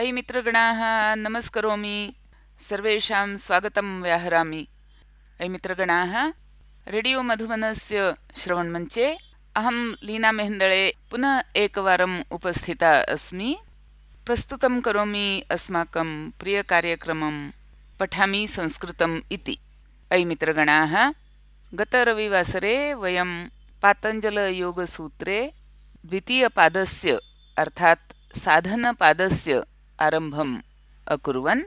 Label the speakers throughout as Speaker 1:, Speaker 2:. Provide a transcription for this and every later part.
Speaker 1: अयि मित्रगणाः नमस्करोमि सर्वेषां स्वागतं व्याहरामि अयि मित्रगणाः रेडियो मधुबनस्य श्रवणमञ्चे अहं लीनामेहन्दळे पुनः एकवारम् उपस्थिता अस्मि प्रस्तुतं करोमि अस्माकं प्रियकार्यक्रमं पठामि संस्कृतम् इति अयि मित्रगणाः गतरविवासरे वयं पातञ्जलयोगसूत्रे द्वितीयपादस्य अर्थात् साधनपादस्य आरम्भम् अकुर्वन्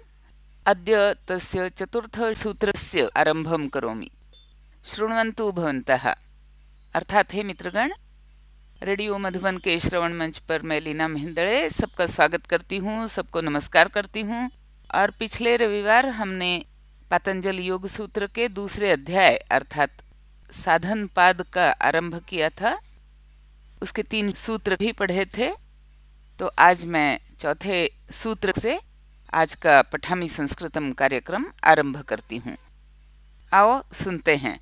Speaker 1: अद्य तस्य चतुर्थसूत्रस्य आरम्भं करोमि शृण्वन्तु भवन्तः अर्थात हे मित्रगण रेडियो मधुबन के श्रवण मंच पर मैं लीना महिंदड़े सबका स्वागत करती हूँ सबको नमस्कार करती हूँ और पिछले रविवार हमने पतंजल योग सूत्र के दूसरे अध्याय अर्थात साधन पाद का आरंभ किया था उसके तीन सूत्र भी पढ़े थे तो आज मैं चौथे सूत्र से आज का पठामी संस्कृतम कार्यक्रम आरंभ करती हूँ आओ सुनते हैं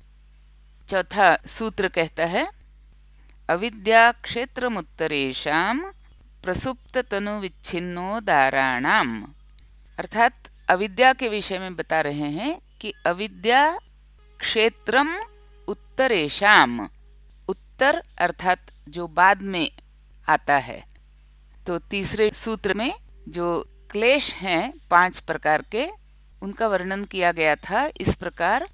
Speaker 1: चौथा सूत्र कहता है अविद्या क्षेत्रमुत्तरेशा प्रसुप्त तनु विच्छिन्नो दाराणाम अर्थात अविद्या के विषय में बता रहे हैं कि अविद्या क्षेत्रम उत्तरेशाम उत्तर अर्थात जो बाद में आता है तो तीसरे सूत्र में जो क्लेश हैं पांच प्रकार के उनका वर्णन किया गया था इस प्रकार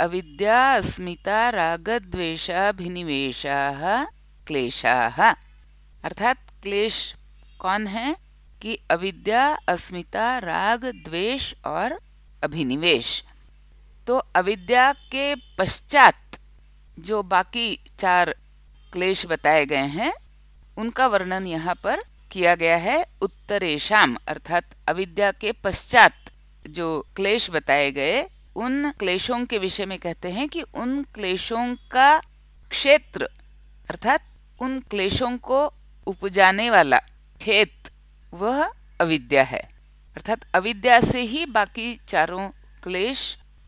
Speaker 1: अविद्या अस्मिता राग द्वेशाभिनिवेश क्लेशा अर्थात क्लेश कौन है कि अविद्या अस्मिता राग द्वेष और अभिनिवेश तो अविद्या के पश्चात जो बाकी चार क्लेश बताए गए हैं उनका वर्णन यहाँ पर किया गया है उत्तरेशम अर्थात अविद्या के पश्चात जो क्लेश बताए गए उन क्लेशों के विषय में कहते हैं कि उन क्लेशों का क्षेत्र अर्थात उन क्लेशों को उपजाने वाला खेत वह अविद्या है अर्थात अविद्या से ही बाकी चारों क्लेश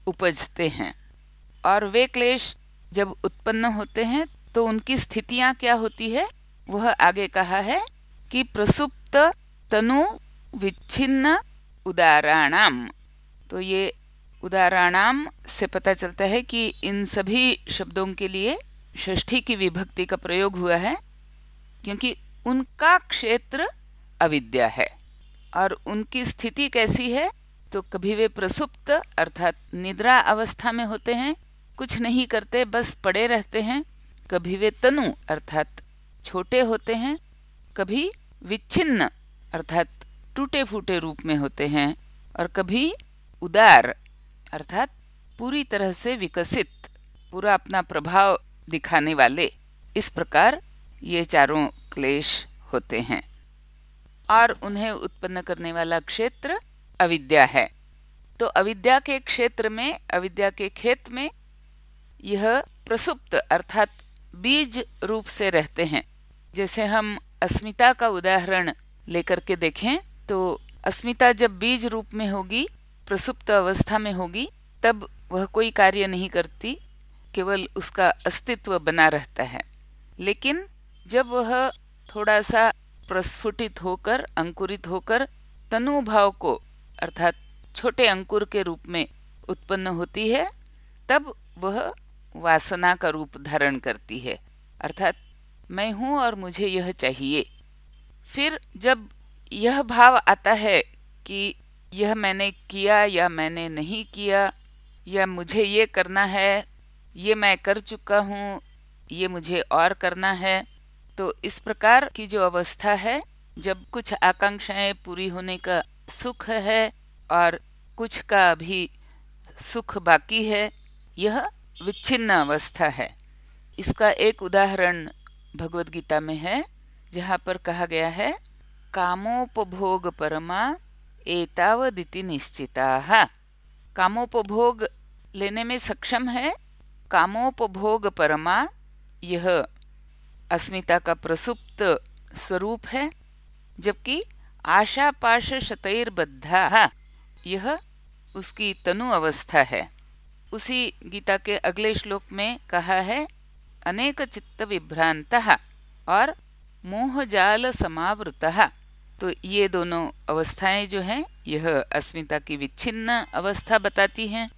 Speaker 1: उपजते हैं और वे क्लेश जब उत्पन्न होते हैं तो उनकी स्थितियाँ क्या होती है वह आगे कहा है कि प्रसुप्त तनु विच्छिन्न उदाराणाम तो ये उदाराणाम से पता चलता है कि इन सभी शब्दों के लिए षष्ठी की विभक्ति का प्रयोग हुआ है क्योंकि उनका क्षेत्र अविद्या है और उनकी स्थिति कैसी है तो कभी वे प्रसुप्त अर्थात निद्रा अवस्था में होते हैं कुछ नहीं करते बस पड़े रहते हैं कभी वे तनु अर्थात छोटे होते हैं कभी विच्छिन्न अर्थात टूटे फूटे रूप में होते हैं और कभी उदार अर्थात पूरी तरह से विकसित पूरा अपना प्रभाव दिखाने वाले इस प्रकार ये चारों क्लेश होते हैं और उन्हें उत्पन्न करने वाला क्षेत्र अविद्या है तो अविद्या के क्षेत्र में अविद्या के खेत में यह प्रसुप्त अर्थात बीज रूप से रहते हैं जैसे हम अस्मिता का उदाहरण लेकर के देखें तो अस्मिता जब बीज रूप में होगी प्रसुप्त अवस्था में होगी तब वह कोई कार्य नहीं करती केवल उसका अस्तित्व बना रहता है लेकिन जब वह थोड़ा सा प्रस्फुटित होकर अंकुरित होकर तनुभाव को अर्थात छोटे अंकुर के रूप में उत्पन्न होती है तब वह वासना का रूप धारण करती है अर्थात मैं हूँ और मुझे यह चाहिए फिर जब यह भाव आता है कि यह मैंने किया या मैंने नहीं किया या मुझे ये करना है ये मैं कर चुका हूँ ये मुझे और करना है तो इस प्रकार की जो अवस्था है जब कुछ आकांक्षाएं पूरी होने का सुख है और कुछ का भी सुख बाकी है यह विच्छिन्न अवस्था है इसका एक उदाहरण भगवत गीता में है जहाँ पर कहा गया है कामोपभोग परमा एतावदिति निश्चिता कामोपभोग लेने में सक्षम है कामोपभोग परमा यह अस्मिता का प्रसुप्त स्वरूप है जबकि आशा पाश शतैर्बद्धा यह उसकी तनु अवस्था है उसी गीता के अगले श्लोक में कहा है अनेक चित्त विभ्रांत और मोहजाल समावृत तो ये दोनों अवस्थाएं जो हैं यह अस्मिता की विच्छिन्न अवस्था बताती हैं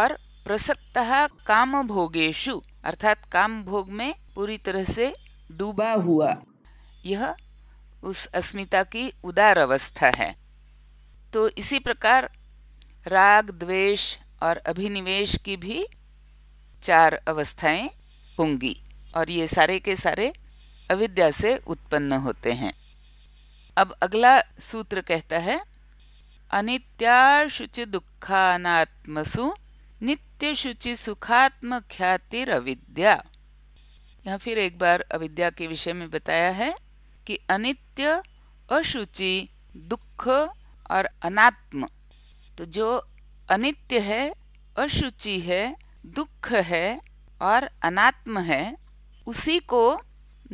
Speaker 1: और प्रसक्त काम भोगेशु अर्थात काम भोग में पूरी तरह से डूबा हुआ यह उस अस्मिता की उदार अवस्था है तो इसी प्रकार राग द्वेष और अभिनिवेश की भी चार अवस्थाएं होंगी और ये सारे के सारे अविद्या से उत्पन्न होते हैं अब अगला सूत्र कहता है अनित्याशुच दुखानात्मसु नित्य शुचि सुखात्म ख्यातिर अविद्या यहाँ फिर एक बार अविद्या के विषय में बताया है कि अनित्य अशुचि दुख और अनात्म तो जो अनित्य है अशुचि है दुख है और अनात्म है उसी को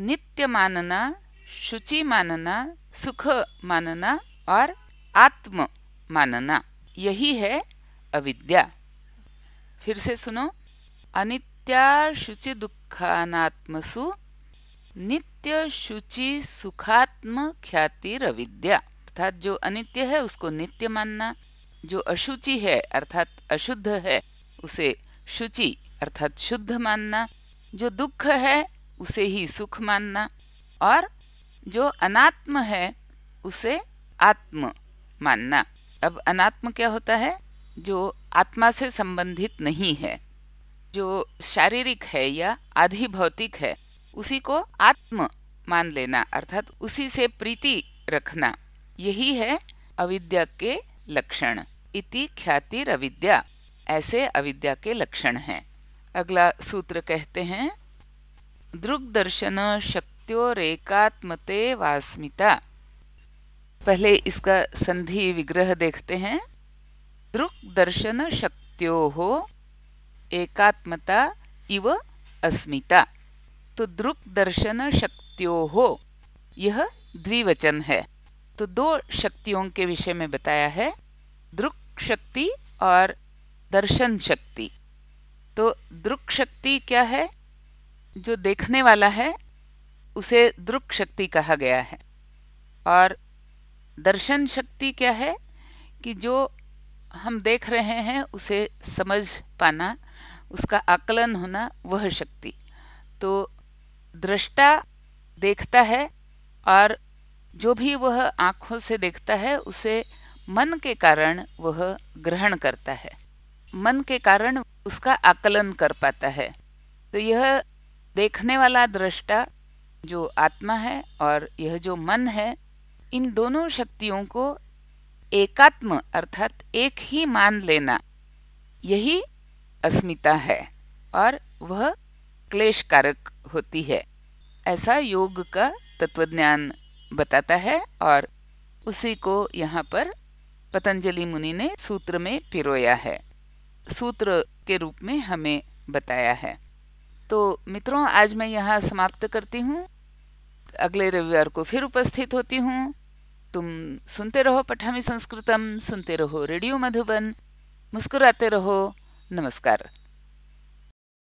Speaker 1: नित्य मानना शुचि मानना सुख मानना और आत्म मानना यही है अविद्या फिर से सुनो अनित्या शुचि दुखानात्मसु नित्य शुचि सुखात्म ख्यातिर अविद्या अर्थात जो अनित्य है उसको नित्य मानना जो अशुचि है अर्थात अशुद्ध है उसे शुचि अर्थात शुद्ध मानना जो दुख है उसे ही सुख मानना और जो अनात्म है उसे आत्म मानना अब अनात्म क्या होता है जो आत्मा से संबंधित नहीं है जो शारीरिक है या आधि भौतिक है उसी को आत्म मान लेना अर्थात उसी से प्रीति रखना यही है अविद्या के लक्षण इति ख्यातिर अविद्या ऐसे अविद्या के लक्षण हैं अगला सूत्र कहते हैं दृग्दर्शन शक्त्योरेकात्मते वास्मिता पहले इसका संधि विग्रह देखते हैं दृग्दर्शन शक्त्यो हो एकात्मता इव अस्मिता तो दृग्दर्शन शक्त्यो हो यह द्विवचन है तो दो शक्तियों के विषय में बताया है दृक् शक्ति और दर्शन शक्ति तो दृक शक्ति क्या है जो देखने वाला है उसे दृक शक्ति कहा गया है और दर्शन शक्ति क्या है कि जो हम देख रहे हैं उसे समझ पाना उसका आकलन होना वह शक्ति तो दृष्टा देखता है और जो भी वह आँखों से देखता है उसे मन के कारण वह ग्रहण करता है मन के कारण उसका आकलन कर पाता है तो यह देखने वाला दृष्टा जो आत्मा है और यह जो मन है इन दोनों शक्तियों को एकात्म अर्थात एक ही मान लेना यही अस्मिता है और वह क्लेश कारक होती है ऐसा योग का तत्वज्ञान बताता है और उसी को यहाँ पर पतंजलि मुनि ने सूत्र में पिरोया है सूत्र के रूप में हमें बताया है तो मित्रों आज मैं यहाँ समाप्त करती हूँ अगले रविवार को फिर उपस्थित होती हूँ तुम सुनते रहो पठामी संस्कृतम सुनते रहो रेडियो मधुबन मुस्कुराते रहो नमस्कार